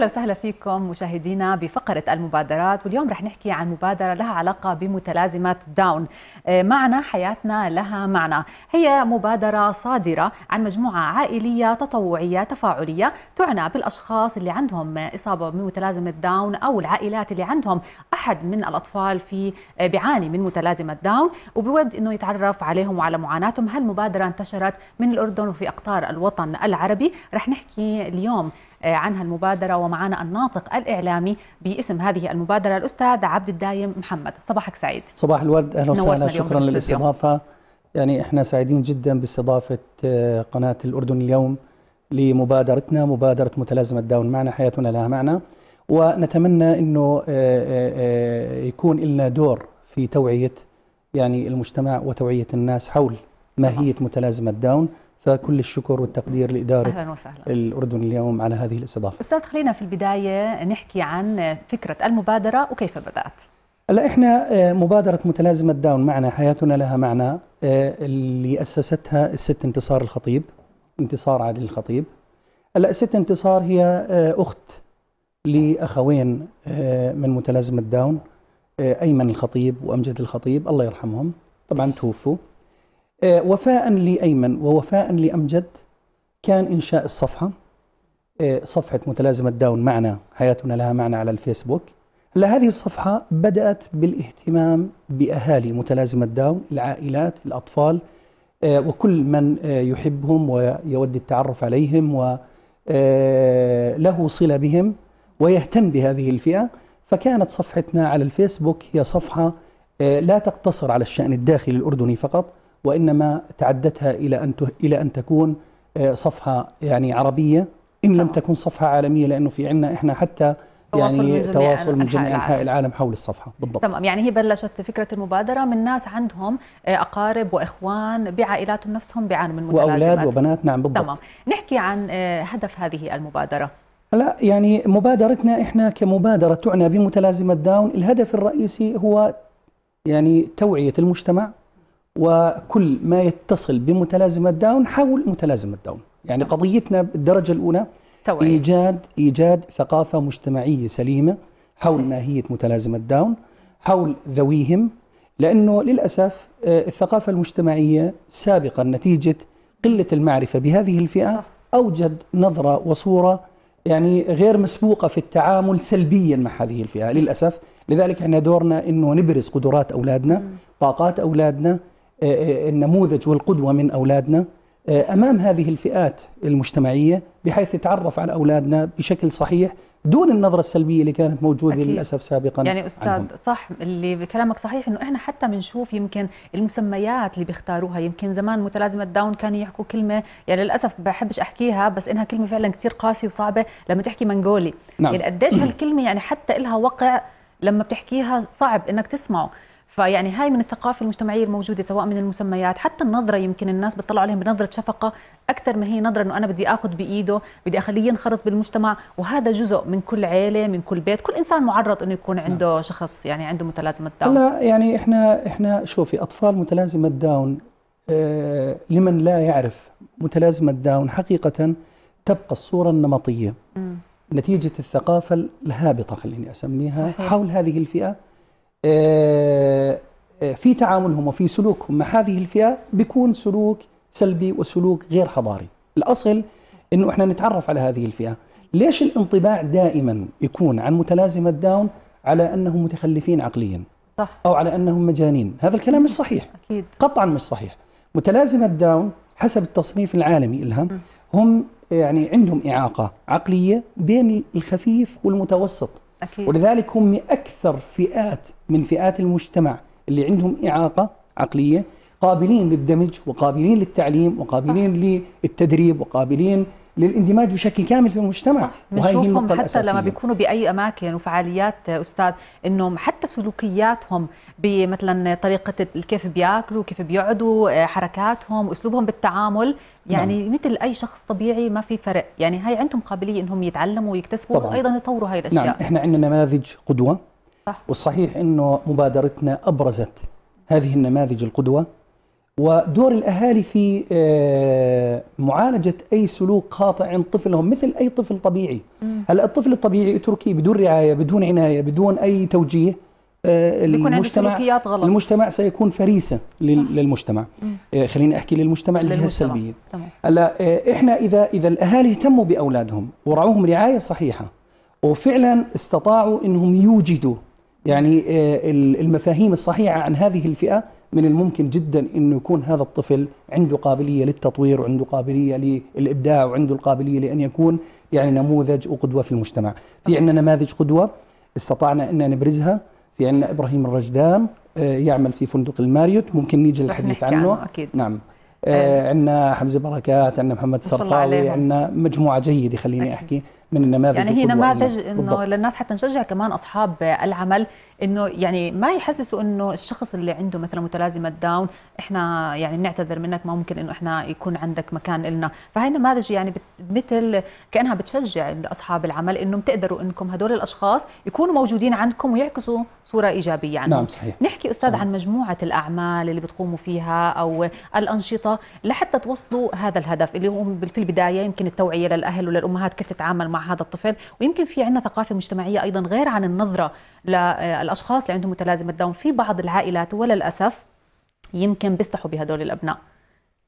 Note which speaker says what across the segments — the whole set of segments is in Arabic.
Speaker 1: اهلا وسهلا فيكم مشاهدينا بفقره المبادرات واليوم رح نحكي عن مبادره لها علاقه بمتلازمه داون آه، معنا حياتنا لها معنى هي مبادره صادره عن مجموعه عائليه تطوعيه تفاعليه تعنى بالاشخاص اللي عندهم اصابه بمتلازمه داون او العائلات اللي عندهم احد من الاطفال في آه، بيعاني من متلازمه داون وبود انه يتعرف عليهم وعلى معاناتهم هالمبادره انتشرت من الاردن وفي اقطار الوطن العربي رح نحكي اليوم آه، عنها المبادرة ومعنا الناطق الإعلامي باسم هذه المبادرة الأستاذ عبد الدايم محمد صباحك سعيد
Speaker 2: صباح الورد أهلا وسهلا شكرا للاستضافة يعني احنا سعيدين جدا باستضافة آه، قناة الأردن اليوم لمبادرتنا مبادرة متلازمة داون معنا حياتنا لها معنى ونتمنى انه آه، يكون لنا دور في توعية يعني المجتمع وتوعية الناس حول ماهية متلازمة داون فكل الشكر والتقدير لإدارة أهلاً وسهلاً. الأردن اليوم على هذه الاستضافة
Speaker 1: أستاذ خلينا في البداية نحكي عن فكرة المبادرة وكيف بدأت
Speaker 2: هلا احنا آه، مبادرة متلازمة داون معنا حياتنا لها معنى آه، اللي أسستها الست انتصار الخطيب انتصار عادل الخطيب هلا الست انتصار هي آه، أخت لأخوين من متلازمة داون أيمن الخطيب وأمجد الخطيب الله يرحمهم طبعا توفوا آه، وفاء لأيمن ووفاء لأمجد كان إنشاء الصفحة آه، صفحة متلازمة داون معنا حياتنا لها معنى على الفيسبوك هلا هذه الصفحة بدأت بالاهتمام بأهالي متلازمة داون العائلات الأطفال آه، وكل من يحبهم ويود التعرف عليهم وله صلة بهم ويهتم بهذه الفئة فكانت صفحتنا على الفيسبوك هي صفحة لا تقتصر على الشأن الداخلي الأردني فقط وإنما تعدتها إلى أن إلى أن تكون آه، صفحة يعني عربية إن لم تكن صفحة عالمية لأنه في عندنا إحنا حتى يعني تواصل من يعني جميع انحاء العالم حول الصفحه بالضبط تمام
Speaker 1: يعني هي بلشت فكره المبادره من ناس عندهم آه، اقارب واخوان بعائلاتهم نفسهم بيعانوا من متلازمات واولاد وبنات نعم بالضبط تمام نحكي عن آه، هدف هذه المبادره
Speaker 2: هلا يعني مبادرتنا احنا كمبادره تعنى بمتلازمه داون الهدف الرئيسي هو يعني توعيه المجتمع وكل ما يتصل بمتلازمة داون حول متلازمة داون يعني قضيتنا بالدرجة الأولى توعية. إيجاد إيجاد ثقافة مجتمعية سليمة حول ماهية متلازمة داون حول ذويهم لأنه للأسف آه، الثقافة المجتمعية سابقا نتيجة قلة المعرفة بهذه الفئة أوجد نظرة وصورة يعني غير مسبوقة في التعامل سلبيا مع هذه الفئة للأسف لذلك احنا دورنا أنه نبرز قدرات أولادنا طاقات أولادنا آه، آه، النموذج والقدوة من أولادنا آه، أمام هذه الفئات المجتمعية بحيث يتعرف على أولادنا بشكل صحيح دون النظرة السلبية اللي كانت موجودة أكيد. للأسف سابقا يعني أستاذ عنهم.
Speaker 1: صح اللي كلامك صحيح أنه إحنا حتى بنشوف يمكن المسميات اللي بيختاروها يمكن زمان متلازمة داون كانوا يحكوا كلمة يعني للأسف بحبش أحكيها بس إنها كلمة فعلا كتير قاسية وصعبة لما تحكي منغولي نعم. يعني قديش هالكلمة يعني حتى إلها وقع لما بتحكيها صعب إنك تسمعه فيعني هاي من الثقافه المجتمعيه الموجوده سواء من المسميات حتى النظره يمكن الناس بتطلعوا عليهم بنظره شفقه اكثر ما هي نظره انه انا بدي اخذ بايده بدي اخليه ينخرط بالمجتمع وهذا جزء من كل عيله من كل بيت كل انسان معرض انه يكون نعم. عنده نعم. شخص يعني عنده متلازمه داون
Speaker 2: هلا يعني احنا احنا شوفي اطفال متلازمه داون آه لمن لا يعرف متلازمه داون حقيقه تبقى الصوره النمطيه م. نتيجه الثقافه الهابطه خليني اسميها صحيح. حول هذه الفئه آه، آه، في تعاملهم وفي سلوكهم مع هذه الفئه بيكون سلوك سلبي وسلوك غير حضاري الاصل انه احنا نتعرف على هذه الفئه ليش الانطباع دائما يكون عن متلازمه داون على انهم متخلفين عقليا صح او على انهم مجانين هذا الكلام مش صحيح اكيد قطعا مش صحيح متلازمه داون حسب التصنيف العالمي لها هم يعني عندهم اعاقه عقليه بين الخفيف والمتوسط أكيد. ولذلك هم أكثر فئات من فئات المجتمع اللي عندهم إعاقة عقلية قابلين للدمج وقابلين للتعليم وقابلين صح. للتدريب وقابلين للاندماج بشكل كامل في المجتمع صح بنشوفهم حتى الأساسية. لما بيكونوا
Speaker 1: باي اماكن وفعاليات استاذ انهم حتى سلوكياتهم بمثلا طريقه كيف بياكلوا كيف بيقعدوا آه، حركاتهم اسلوبهم بالتعامل يعني نعم. مثل اي شخص طبيعي ما في فرق يعني هاي عندهم قابليه انهم يتعلموا ويكتسبوا طبعاً. وايضا يطوروا هاي الاشياء نعم احنا
Speaker 2: عندنا نماذج قدوه صح. والصحيح انه مبادرتنا ابرزت هذه النماذج القدوه ودور الأهالي في آه، معالجة أي سلوك خاطئ عند طفلهم مثل أي طفل طبيعي هلا الطفل الطبيعي اتركيه بدون رعاية بدون عناية بدون أي توجيه آه، المجتمع غلط. المجتمع سيكون فريسة للمجتمع آه، خليني أحكي للمجتمع الجهة السلبية هلا إحنا إذا إذا الأهالي اهتموا بأولادهم ورعوهم رعاية صحيحة وفعلا استطاعوا أنهم يوجدوا يعني المفاهيم الصحيحة عن هذه الفئة من الممكن جدا انه يكون هذا الطفل عنده قابليه للتطوير وعنده قابليه للابداع وعنده القابليه لان يكون يعني نموذج وقدوه في المجتمع. في عندنا نماذج قدوه استطعنا ان نبرزها في عندنا ابراهيم الرجدان آه، يعمل في فندق الماريوت ممكن نيجي للحديث عنه. عنه أكيد. نعم آه. آه، عندنا حمزه بركات عندنا محمد السرطاوي عندنا مجموعه جيده خليني أكيد. احكي من النماذج يعني هي يعني. نماذج انه
Speaker 1: للناس حتى نشجع كمان اصحاب العمل انه يعني ما يحسسوا انه الشخص اللي عنده مثلا متلازمه داون احنا يعني بنعتذر منك ما ممكن انه احنا يكون عندك مكان لنا فهي نماذج يعني مثل كانها بتشجع اصحاب العمل انه بتقدروا انكم هدول الاشخاص يكونوا موجودين عندكم ويعكسوا صوره ايجابيه عنهم نعم صحيح نحكي استاذ صحيح. نعم. عن مجموعه الاعمال اللي بتقوموا فيها او الانشطه لحتى توصلوا هذا الهدف اللي هو في البدايه يمكن التوعيه للاهل وللامهات كيف تتعامل مع مع هذا الطفل ويمكن في عندنا ثقافه مجتمعيه ايضا غير عن النظره للاشخاص اللي عندهم متلازمه داون في بعض العائلات وللاسف يمكن بيستحوا بهدول الابناء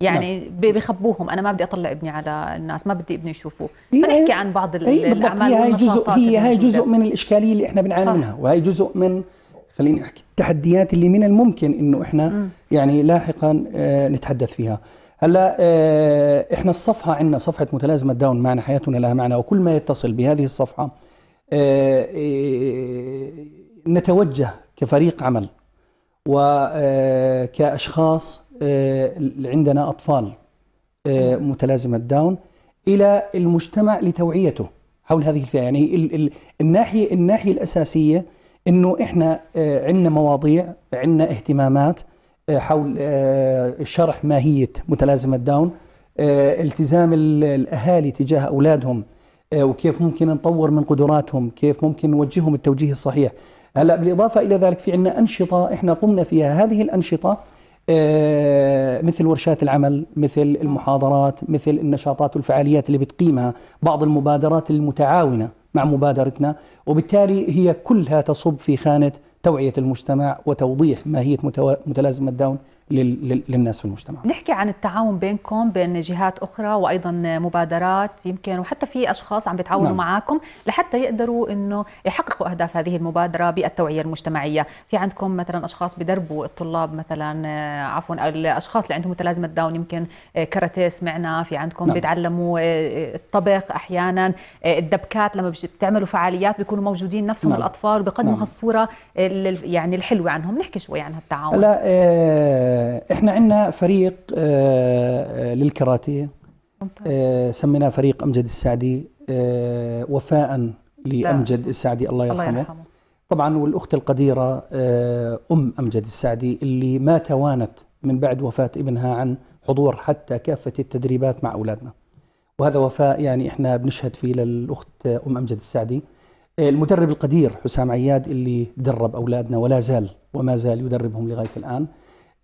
Speaker 1: يعني نعم. بخبوهم انا ما بدي اطلع ابني على الناس ما بدي ابني يشوفوه فنحكي عن بعض الاعمال هي هاي جزء هي هاي جزء من
Speaker 2: الاشكاليه اللي احنا بنعاني منها وهي جزء من خليني احكي التحديات اللي من الممكن انه احنا م. يعني لاحقا آه، نتحدث فيها هلا آه، احنا الصفحه عندنا صفحه متلازمه داون معنى حياتنا لها معنى وكل ما يتصل بهذه الصفحه آه، آه، نتوجه كفريق عمل وكاشخاص عندنا اطفال متلازمه داون الى المجتمع لتوعيته حول هذه الفئه يعني الناحيه الناحيه الاساسيه انه احنا عندنا مواضيع عندنا اهتمامات حول آه، شرح ماهية متلازمة داون آه، التزام الأهالي تجاه أولادهم آه، وكيف ممكن نطور من قدراتهم كيف ممكن نوجههم التوجيه الصحيح هلا بالإضافة إلى ذلك في عنا أنشطة إحنا قمنا فيها هذه الأنشطة مثل ورشات العمل مثل المحاضرات مثل النشاطات والفعاليات اللي بتقيمها بعض المبادرات المتعاونة مع مبادرتنا وبالتالي هي كلها تصب في خانة توعية المجتمع وتوضيح ماهية متلازمة داون للناس في المجتمع
Speaker 1: نحكي عن التعاون بينكم بين جهات أخرى وأيضا مبادرات يمكن وحتى في أشخاص عم بيتعاونوا نعم. معاكم لحتى يقدروا أنه يحققوا أهداف هذه المبادرة بالتوعية المجتمعية في عندكم مثلا أشخاص بدربوا الطلاب مثلا آه، عفوا الأشخاص اللي عندهم متلازمة داون يمكن آه، كاراتيه سمعنا في عندكم نعم. بيتعلموا آه، الطبخ أحيانا الدبكات لما بتعملوا فعاليات بيكونوا موجودين نفسهم نعم. الأطفال وبيقدموا نعم. هالصورة يعني الحلوة عنهم نحكي شوي عن هالتعاون
Speaker 2: لا آه، احنا عندنا فريق آه، آه، للكاراتيه سميناه فريق امجد السعدي وفاء لامجد السعدي الله يرحمه, الله يرحمه. طبعا والاخت القديره ام امجد السعدي اللي ما توانت من بعد وفاه ابنها عن حضور حتى كافه التدريبات مع اولادنا. وهذا وفاء يعني احنا بنشهد فيه للاخت ام امجد السعدي. المدرب القدير حسام عياد اللي درب اولادنا ولا زال وما زال يدربهم لغايه الان.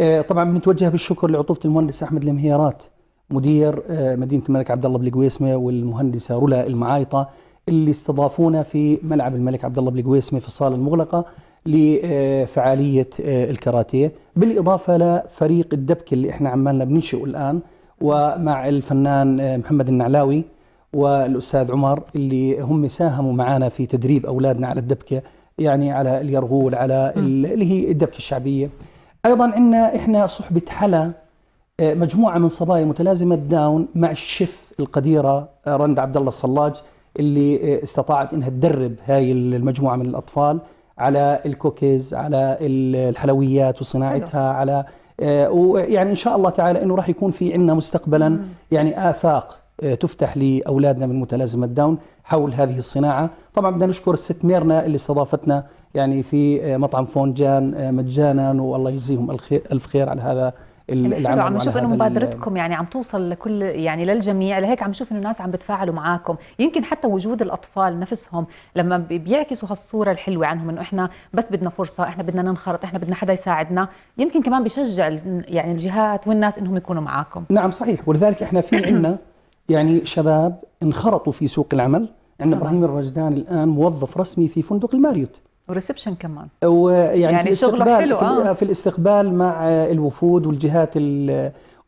Speaker 2: آه، طبعا بنتوجه بالشكر لعطوفه المهندس احمد المهيرات مدير آه، مدينه الملك عبد الله بالقويسمه والمهندسه رولا المعايطه اللي استضافونا في ملعب الملك عبد الله بالقويسمه في الصاله المغلقه لفعاليه آه، الكاراتيه بالاضافه لفريق الدبكه اللي احنا عمالنا بننشئه الان ومع الفنان محمد النعلاوي والاستاذ عمر اللي هم ساهموا معنا في تدريب اولادنا على الدبكه يعني على اليرغول على اللي هي الدبكه الشعبيه ايضا عندنا احنا صحبه حلا آه، مجموعه من صبايا متلازمه داون مع الشيف القديره آه، رند عبد الله الصلاج اللي آه، استطاعت انها تدرب هاي المجموعه من الاطفال على الكوكيز على الحلويات وصناعتها على ويعني ان شاء الله تعالى انه راح يكون في عندنا مستقبلا يعني افاق آه، تفتح لاولادنا من متلازمه داون حول هذه الصناعه، طبعا بدنا نشكر الست ميرنا اللي استضافتنا يعني في آه، مطعم فونجان آه، مجانا والله يجزيهم الف خير على هذا العمل عم نشوف انه مبادرتكم
Speaker 1: يعني عم توصل لكل يعني للجميع لهيك عم نشوف انه الناس عم بتفاعلوا معاكم يمكن حتى وجود الاطفال نفسهم لما بيعكسوا هالصوره الحلوه عنهم انه احنا بس بدنا فرصه احنا بدنا ننخرط احنا بدنا حدا يساعدنا يمكن كمان بيشجع يعني الجهات والناس انهم يكونوا معاكم
Speaker 2: نعم صحيح ولذلك احنا في عندنا يعني شباب انخرطوا في سوق العمل عندنا ابراهيم الرجدان الان موظف رسمي في فندق الماريوت
Speaker 1: وريسبشن كمان
Speaker 2: ويعني يعني في شغله حلو في, آه. في الاستقبال مع الوفود والجهات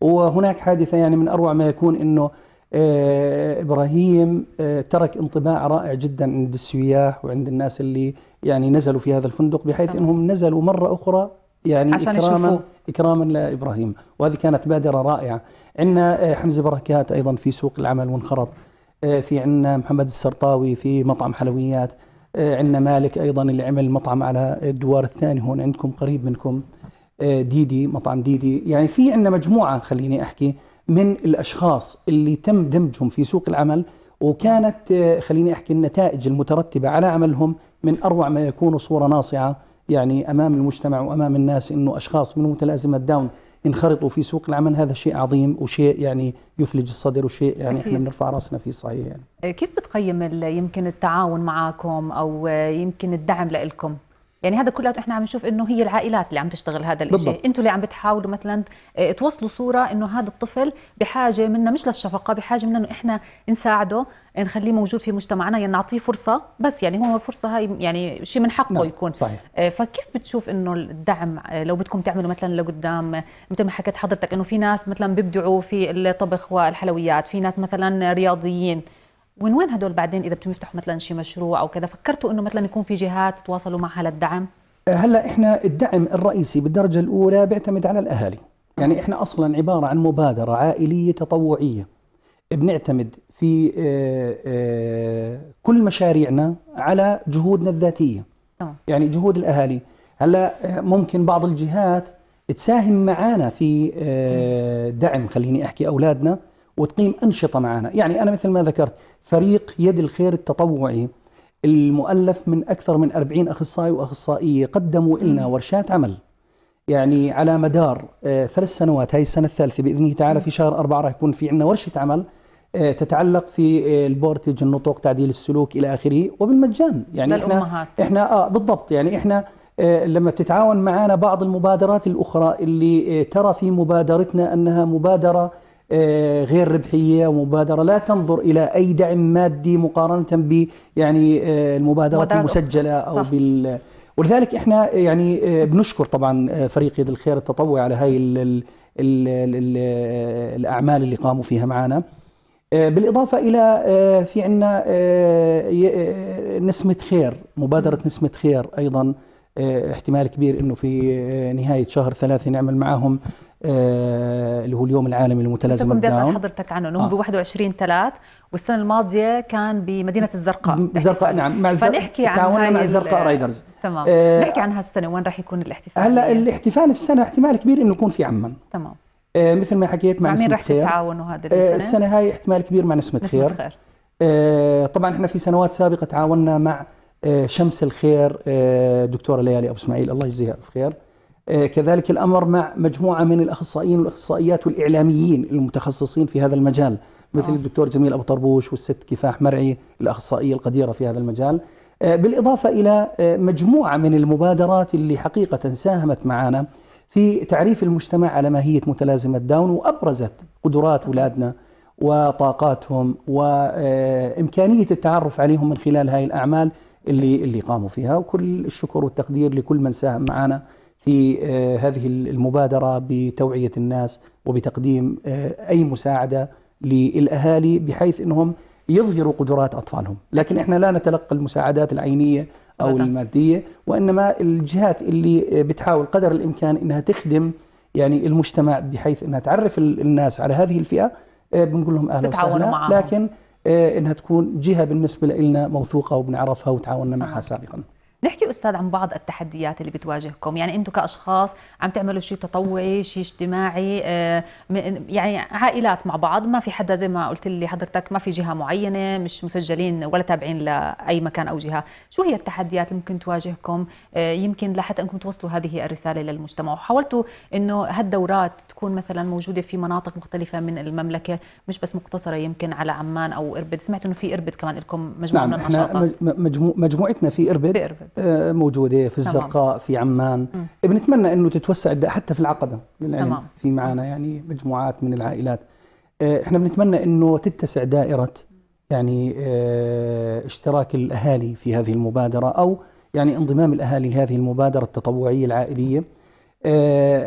Speaker 2: وهناك حادثه يعني من اروع ما يكون انه آه، ابراهيم آه، ترك انطباع رائع جدا عند السياح وعند الناس اللي يعني نزلوا في هذا الفندق بحيث انهم نزلوا مره اخرى يعني عشان إكراما يشوفوه إكراما لإبراهيم وهذه كانت بادرة رائعة عندنا آه، حمزة بركات أيضا في سوق العمل وانخرط آه، في عندنا محمد السرطاوي في مطعم حلويات آه، عندنا مالك أيضا اللي عمل مطعم على الدوار الثاني هون عندكم قريب منكم ديدي مطعم ديدي يعني في عندنا مجموعة خليني أحكي من الأشخاص اللي تم دمجهم في سوق العمل وكانت خليني أحكي النتائج المترتبة على عملهم من أروع ما يكون صورة ناصعة يعني امام المجتمع وامام الناس انه اشخاص من متلازمه داون انخرطوا في سوق العمل هذا شيء عظيم وشيء يعني يفلج الصدر وشيء يعني أكيد. احنا بنرفع راسنا فيه صحيح يعني.
Speaker 1: كيف بتقيم يمكن التعاون معاكم او يمكن الدعم لكم؟ يعني هذا كله احنا عم نشوف انه هي العائلات اللي عم تشتغل هذا الشيء انتم اللي عم بتحاولوا مثلا آه، توصلوا صوره انه هذا الطفل بحاجه منا مش للشفقه بحاجه منا انه احنا نساعده نخليه موجود في مجتمعنا يعني نعطيه فرصه بس يعني هو الفرصه هاي يعني شيء من حقه نعم. يكون صحيح. آه، فكيف بتشوف انه الدعم آه، لو بدكم تعملوا مثلا لقدام مثل ما حكيت حضرتك انه في ناس مثلا بيبدعوا في الطبخ والحلويات في ناس مثلا رياضيين من وين هدول بعدين اذا بدهم يفتحوا مثلا شي مشروع او كذا فكرتوا انه مثلا يكون في جهات تتواصلوا معها للدعم
Speaker 2: أه، هلا احنا الدعم الرئيسي بالدرجه الاولى بيعتمد على الاهالي يعني احنا اصلا عباره عن مبادره عائليه تطوعيه بنعتمد في أه، أه، كل مشاريعنا على جهودنا الذاتيه يعني جهود الاهالي هلا ممكن بعض الجهات تساهم معانا في دعم خليني احكي اولادنا وتقيم أنشطة معنا يعني أنا مثل ما ذكرت فريق يد الخير التطوعي المؤلف من أكثر من 40 أخصائي وأخصائية قدموا لنا ورشات عمل يعني على مدار آه، ثلاث سنوات هاي السنة الثالثة بإذنه تعالى في شهر أربعة راح يكون في عندنا ورشة عمل آه، تتعلق في آه، البورتج النطق تعديل السلوك إلى آخره وبالمجان يعني إحنا, إحنا آه بالضبط يعني إحنا لما بتتعاون معنا بعض المبادرات الأخرى اللي ترى في مبادرتنا أنها مبادرة آه، غير ربحيه ومبادره لا تنظر الى اي دعم مادي مقارنه ب يعني آه، المبادرات المسجله او صح. بال ولذلك احنا يعني آه، بنشكر طبعا فريق يد الخير التطوعي على هاي الـ الـ الـ الـ الاعمال اللي قاموا فيها معنا بالاضافه الى في عندنا نسمه خير مبادره نسمه خير ايضا احتمال كبير انه في نهايه شهر ثلاثة نعمل معاهم آه، اللي هو اليوم العالمي للمتلازمه الداون بدي اسال
Speaker 1: حضرتك عنه انه آه. ب 21 3 والسنه الماضيه كان بمدينه
Speaker 2: الزرقاء الزرقاء نعم مع الزرقاء فنحكي عن تعاوننا مع الزرقاء رايدرز
Speaker 1: تمام آه نحكي عن هالسنه وين راح يكون الاحتفال
Speaker 2: هلا الاحتفال السنه احتمال كبير انه يكون في عمان تمام آه مثل ما حكيت مع, مع مين راح تتعاونوا
Speaker 1: هذه آه، السنه؟ آه السنه
Speaker 2: هاي احتمال كبير مع نسمه, نسمة خير, آه، طبعا احنا في سنوات سابقه تعاوننا مع شمس الخير دكتوره ليالي ابو اسماعيل الله يجزيها الف خير آه، كذلك الأمر مع مجموعة من الأخصائيين والأخصائيات والإعلاميين المتخصصين في هذا المجال مثل آه. الدكتور جميل أبو طربوش والست كفاح مرعي الأخصائية القديرة في هذا المجال آه، بالإضافة إلى مجموعة من المبادرات اللي حقيقة ساهمت معنا في تعريف المجتمع على ماهية متلازمة داون وأبرزت قدرات أولادنا وطاقاتهم وإمكانية التعرف عليهم من خلال هاي الأعمال اللي اللي قاموا فيها وكل الشكر والتقدير لكل من ساهم معنا في آه، هذه المبادرة بتوعية الناس وبتقديم آه، أي مساعدة للأهالي بحيث أنهم يظهروا قدرات أطفالهم لكن إحنا لا نتلقى المساعدات العينية أو بدا. المادية وإنما الجهات اللي آه، بتحاول قدر الإمكان أنها تخدم يعني المجتمع بحيث أنها تعرف الناس على هذه الفئة بنقول لهم أهلا وسهلا لكن انها تكون جهه بالنسبه لنا موثوقه وبنعرفها وتعاوننا معها سابقا
Speaker 1: نحكي أستاذ عن بعض التحديات اللي بتواجهكم يعني أنتم كأشخاص عم تعملوا شيء تطوعي شيء اجتماعي آه، يعني عائلات مع بعض ما في حدا زي ما قلت لي حضرتك ما في جهة معينة مش مسجلين ولا تابعين لأي مكان أو جهة شو هي التحديات اللي ممكن تواجهكم آه، يمكن لحتى أنكم توصلوا هذه الرسالة للمجتمع وحاولتوا أنه هالدورات تكون مثلا موجودة في مناطق مختلفة من المملكة مش بس مقتصرة يمكن على عمان أو إربد سمعت أنه في إربد كمان لكم مجموعة نعم من النشاطات
Speaker 2: مجموعتنا في إربد, في إربد. آه، موجوده في الزرقاء في عمان بنتمنى انه تتوسع حتى في العقبه للعلم في معنا يعني مجموعات من العائلات آه، احنا بنتمنى انه تتسع دائره يعني آه، اشتراك الاهالي في هذه المبادره او يعني انضمام الاهالي لهذه المبادره التطوعيه العائليه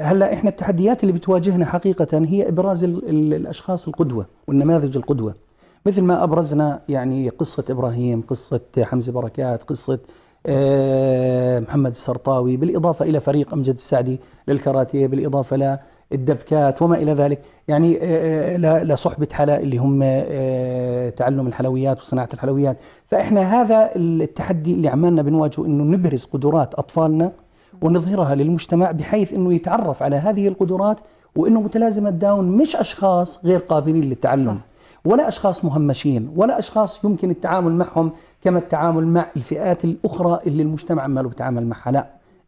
Speaker 2: هلا احنا التحديات اللي بتواجهنا حقيقه هي ابراز الاشخاص القدوه والنماذج القدوه مثل ما ابرزنا يعني قصه ابراهيم قصه حمزه بركات قصه آه، محمد السرطاوي بالإضافة إلى فريق أمجد السعدي للكاراتيه بالإضافة للدبكات وما إلى ذلك يعني آه، آه، لصحبة حلا اللي هم تعلم الحلويات وصناعة الحلويات فإحنا هذا التحدي اللي عمالنا بنواجهه أنه نبرز قدرات أطفالنا ونظهرها للمجتمع بحيث أنه يتعرف على هذه القدرات وأنه متلازمة داون مش أشخاص غير قابلين للتعلم صح. ولا أشخاص مهمشين ولا أشخاص يمكن التعامل معهم كما التعامل مع الفئات الأخرى اللي المجتمع عماله بيتعامل معها لا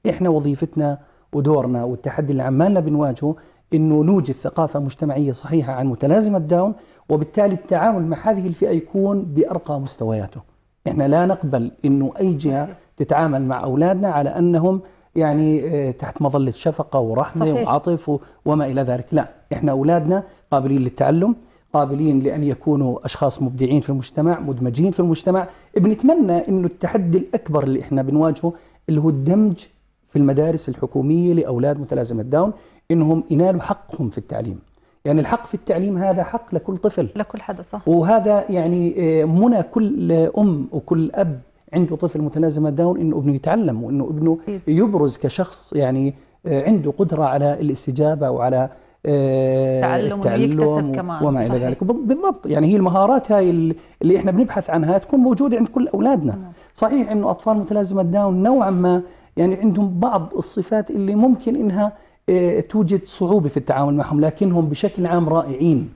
Speaker 2: إحنا وظيفتنا ودورنا والتحدي اللي عمالنا بنواجهه انه نوجد ثقافه مجتمعيه صحيحه عن متلازمه داون وبالتالي التعامل مع هذه الفئه يكون بارقى مستوياته. احنا لا نقبل انه اي جهه تتعامل مع اولادنا على انهم يعني آه، تحت مظله شفقه ورحمه صحيح. وعطف وما الى ذلك، لا، احنا اولادنا قابلين للتعلم، قابلين لأن يكونوا أشخاص مبدعين في المجتمع مدمجين في المجتمع بنتمنى أنه التحدي الأكبر اللي إحنا بنواجهه اللي هو الدمج في المدارس الحكومية لأولاد متلازمة داون إنهم ينالوا حقهم في التعليم يعني الحق في التعليم هذا حق لكل طفل لكل حدا صح وهذا يعني آه، منى كل أم وكل أب عنده طفل متلازمة داون إنه ابنه يتعلم وإنه ابنه يبرز كشخص يعني آه، عنده قدرة على الاستجابة وعلى آه، تعلم, التعلم ويكتسب كمان وما الى ذلك بالضبط يعني هي المهارات هاي اللي احنا بنبحث عنها تكون موجوده عند كل اولادنا نعم. صحيح انه اطفال متلازمه داون نوعا ما يعني عندهم بعض الصفات اللي ممكن انها آه، توجد صعوبه في التعامل معهم لكنهم بشكل عام رائعين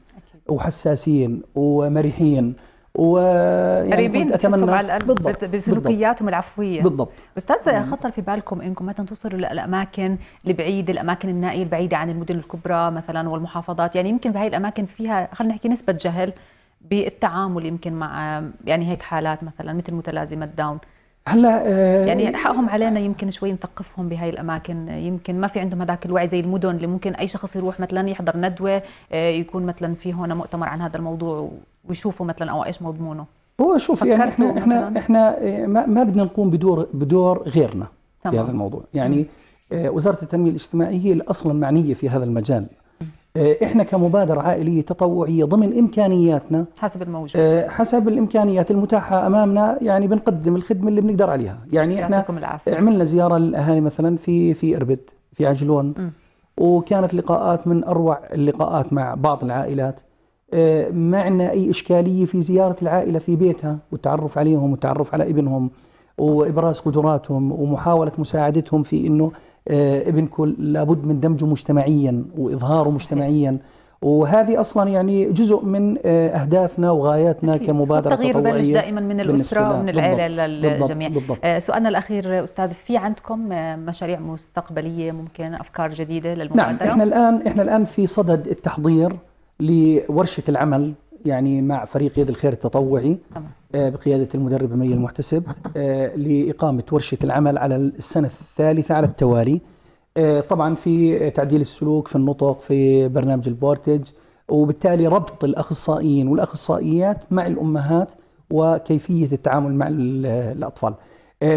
Speaker 2: وحساسين ومرحين ويعني قريبين اتمنى على القلب بالضبط
Speaker 1: بسلوكياتهم العفويه بالضبط استاذ خطر في بالكم انكم مثلا توصلوا للاماكن البعيده الاماكن النائيه البعيده عن المدن الكبرى مثلا والمحافظات يعني يمكن بهي الاماكن فيها خلينا نحكي نسبه جهل بالتعامل يمكن مع يعني هيك حالات مثلا مثل متلازمه داون هلا آه يعني حقهم علينا يمكن شوي نثقفهم بهاي الاماكن يمكن ما في عندهم هذاك الوعي زي المدن اللي ممكن اي شخص يروح مثلا يحضر ندوه آه، يكون مثلا في هون مؤتمر عن هذا الموضوع ويشوفوا مثلا او ايش مضمونه
Speaker 2: هو شوف يعني احنا احنا, احنا إيه، ما, ما بدنا نقوم بدور بدور غيرنا تمام. في هذا الموضوع يعني إيه، وزاره التنميه الاجتماعيه هي اصلا معنيه في هذا المجال إيه، احنا كمبادره عائليه تطوعيه ضمن امكانياتنا حسب الموجود حسب الامكانيات المتاحه امامنا يعني بنقدم الخدمه اللي بنقدر عليها يعني احنا العافية. عملنا زياره للاهالي مثلا في في اربد في عجلون م. وكانت لقاءات من اروع اللقاءات مع بعض العائلات معنى أي إشكالية في زيارة العائلة في بيتها والتعرف عليهم والتعرف على ابنهم وإبراز قدراتهم ومحاولة مساعدتهم في أنه آه، ابنكم لابد من دمجه مجتمعيا وإظهاره مجتمعيا وهذه اصلا يعني جزء من آه، اهدافنا وغاياتنا أكيد. كمبادره التغيير بلش دائما من الاسره ومن العائله للجميع بالضبط.
Speaker 1: آه، سؤالنا الاخير استاذ في عندكم مشاريع مستقبليه ممكن افكار جديده نعم، للمبادره نعم احنا
Speaker 2: الان احنا الان في صدد التحضير لورشه العمل يعني مع فريق يد الخير التطوعي آه، بقيادة المدرب مي المحتسب آه، لإقامة ورشة العمل على السنة الثالثة على التوالي آه، طبعا في تعديل السلوك في النطق في برنامج البورتج وبالتالي ربط الأخصائيين والأخصائيات مع الأمهات وكيفية التعامل مع الأطفال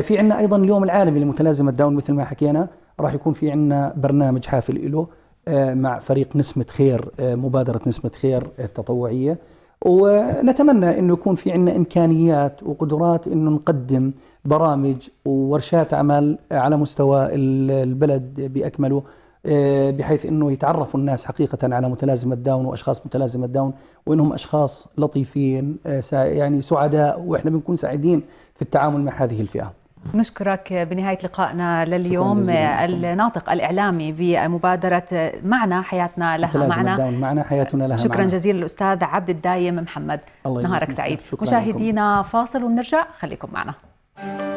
Speaker 2: في عنا أيضا اليوم العالمي لمتلازمة داون مثل ما حكينا راح يكون في عنا برنامج حافل له آه، مع فريق نسمة خير آه، مبادرة نسمة خير التطوعية ونتمنى أنه يكون في عندنا إمكانيات وقدرات أنه نقدم برامج وورشات عمل على مستوى البلد بأكمله آه، بحيث أنه يتعرفوا الناس حقيقة على متلازمة داون وأشخاص متلازمة داون وأنهم أشخاص لطيفين يعني سعداء وإحنا بنكون سعيدين في التعامل مع هذه الفئة
Speaker 1: نشكرك بنهاية لقائنا لليوم الناطق الإعلامي بمبادرة معنا حياتنا لها معنا
Speaker 2: معنا حياتنا لها شكرا معنا. جزيلا
Speaker 1: الأستاذ عبد الدايم محمد نهارك سعيد مشاهدينا فاصل ونرجع خليكم معنا